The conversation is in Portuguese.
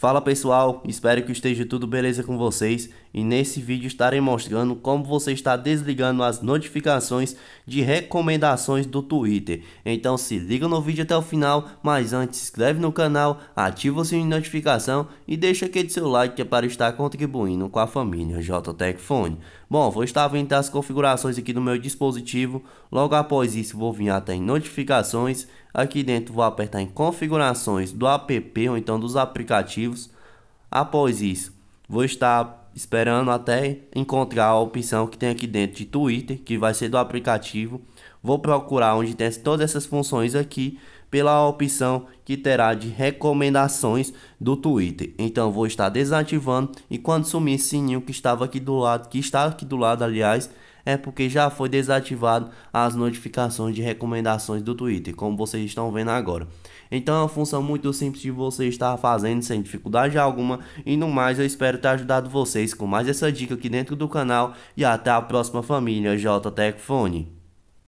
Fala pessoal, espero que esteja tudo beleza com vocês e nesse vídeo estarei mostrando como você está desligando as notificações de recomendações do Twitter. Então se liga no vídeo até o final, mas antes inscreve no canal, ativa o sininho de notificação e deixa aquele seu like é para estar contribuindo com a família JTEC Fone. Bom, vou estar vendo as configurações aqui do meu dispositivo, logo após isso vou vir até em notificações, Aqui dentro vou apertar em configurações do app ou então dos aplicativos. Após isso, vou estar esperando até encontrar a opção que tem aqui dentro de Twitter, que vai ser do aplicativo. Vou procurar onde tem todas essas funções aqui pela opção que terá de recomendações do Twitter. Então vou estar desativando e quando sumir esse sininho que estava aqui do lado, que está aqui do lado, aliás, é porque já foi desativado as notificações de recomendações do Twitter, como vocês estão vendo agora. Então é uma função muito simples de você estar fazendo sem dificuldade alguma. E no mais, eu espero ter ajudado vocês com mais essa dica aqui dentro do canal. E até a próxima família JTecFone.